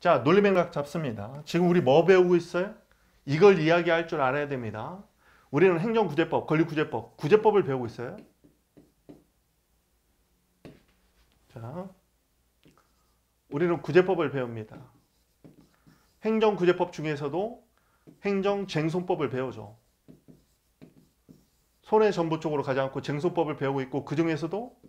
자, 논리맥락 잡습니다. 지금 우리 뭐 배우고 있어요? 이걸 이야기할 줄 알아야 됩니다. 우리는 행정구제법, 권리구제법, 구제법을 배우고 있어요. 자, 우리는 구제법을 배웁니다. 행정구제법 중에서도 행정쟁송법을 배우죠. 손해전부 쪽으로 가지 않고 쟁송법을 배우고 있고 그 중에서도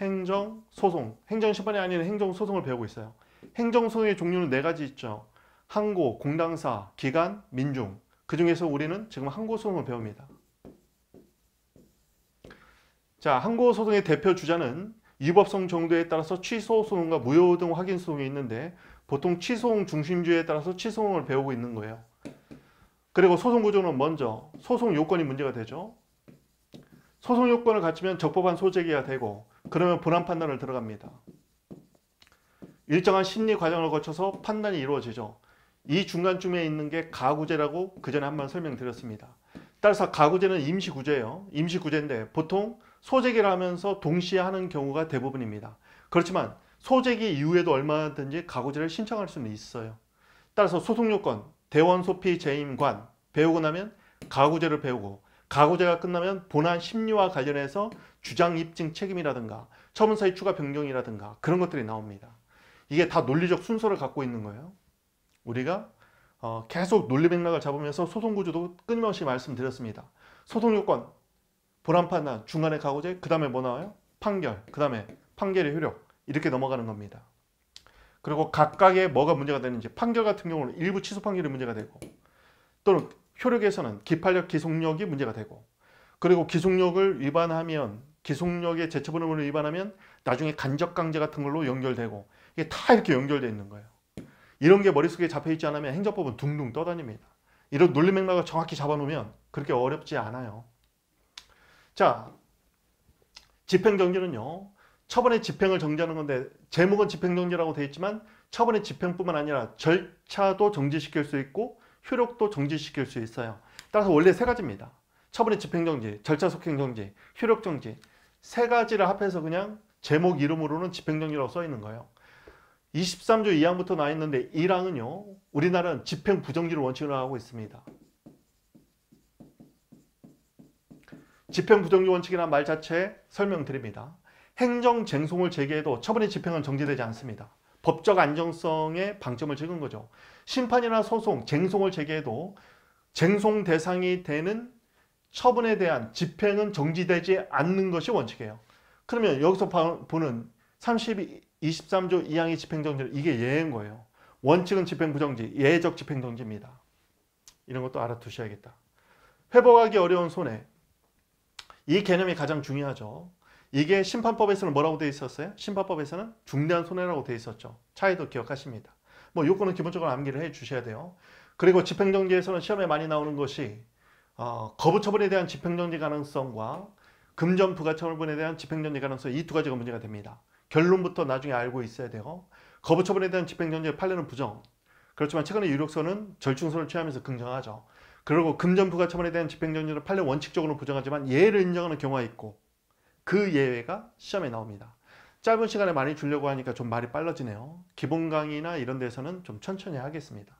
행정, 소송. 행정 심판이 아닌 행정 소송을 배우고 있어요. 행정 소송의 종류는 네 가지 있죠. 항고, 공당사, 기관, 민중. 그 중에서 우리는 지금 항고 소송을 배웁니다. 자, 항고 소송의 대표 주자는 위법성 정도에 따라서 취소 소송과 무효 등 확인 소송이 있는데 보통 취소송 중심주의에 따라서 취소송을 배우고 있는 거예요. 그리고 소송 구조는 먼저 소송 요건이 문제가 되죠. 소송 요건을 갖추면 적법한 소재기가 되고 그러면 불안 판단을 들어갑니다. 일정한 심리 과정을 거쳐서 판단이 이루어지죠. 이 중간쯤에 있는 게 가구제라고 그전에 한번 설명드렸습니다. 따라서 가구제는 임시구제예요. 임시구제인데 보통 소재기를 하면서 동시에 하는 경우가 대부분입니다. 그렇지만 소재기 이후에도 얼마든지 가구제를 신청할 수는 있어요. 따라서 소속요건, 대원, 소피, 재임관 배우고 나면 가구제를 배우고 가구제가 끝나면 본안 심리와 관련해서 주장 입증 책임이라든가 처분사의 추가 변경이라든가 그런 것들이 나옵니다. 이게 다 논리적 순서를 갖고 있는 거예요. 우리가 어, 계속 논리 맥락을 잡으면서 소송 구조도 끊임없이 말씀드렸습니다. 소송 요건, 보람 판단, 중간에 가고제, 그 다음에 뭐 나와요? 판결, 그 다음에 판결의 효력 이렇게 넘어가는 겁니다. 그리고 각각의 뭐가 문제가 되는지 판결 같은 경우는 일부 취소 판결이 문제가 되고 또는 효력에서는 기판력, 기속력이 문제가 되고 그리고 기속력을 위반하면 기속력의 제처분음을 위반하면 나중에 간접강제 같은 걸로 연결되고 이게 다 이렇게 연결되어 있는 거예요. 이런 게 머릿속에 잡혀있지 않으면 행정법은 둥둥 떠다닙니다. 이런 논리 맥락을 정확히 잡아놓으면 그렇게 어렵지 않아요. 자, 집행정지는요. 처분의 집행을 정지하는 건데 제목은 집행정지라고 되어 있지만 처분의 집행뿐만 아니라 절차도 정지시킬 수 있고 효력도 정지시킬 수 있어요. 따라서 원래 세 가지입니다. 처분의 집행정지, 절차 속행정지, 효력정지 세 가지를 합해서 그냥 제목 이름으로는 집행정지라고 써 있는 거예요. 23조 2항부터 나 있는데 1항은요. 우리나라는 집행부정지를 원칙으로 하고 있습니다. 집행부정지 원칙이라말자체 설명드립니다. 행정쟁송을 제기해도 처분의 집행은 정지되지 않습니다. 법적 안정성에 방점을 찍은 거죠. 심판이나 소송, 쟁송을 제기해도 쟁송 대상이 되는 처분에 대한 집행은 정지되지 않는 것이 원칙이에요. 그러면 여기서 보는 2 3조 2항의 집행정지 이게 예인 거예요. 원칙은 집행부정지, 예외적 집행정지입니다. 이런 것도 알아두셔야겠다. 회복하기 어려운 손해. 이 개념이 가장 중요하죠. 이게 심판법에서는 뭐라고 되어 있었어요? 심판법에서는 중대한 손해라고 되어 있었죠. 차이도 기억하십니다. 뭐 요건은 기본적으로 암기를 해 주셔야 돼요. 그리고 집행정지에서는 시험에 많이 나오는 것이 어, 거부처분에 대한 집행정지 가능성과 금전 부가처분에 대한 집행정지 가능성 이 두 가지가 문제가 됩니다. 결론부터 나중에 알고 있어야 되고 거부처분에 대한 집행정지의 판례는 부정. 그렇지만 최근에 유력서는 절충선을 취하면서 긍정하죠. 그리고 금전 부가처분에 대한 집행정지는 판례 원칙적으로 부정하지만 예를 인정하는 경우가 있고 그 예외가 시험에 나옵니다. 짧은 시간에 많이 주려고 하니까 좀 말이 빨라지네요. 기본 강의나 이런 데서는 좀 천천히 하겠습니다.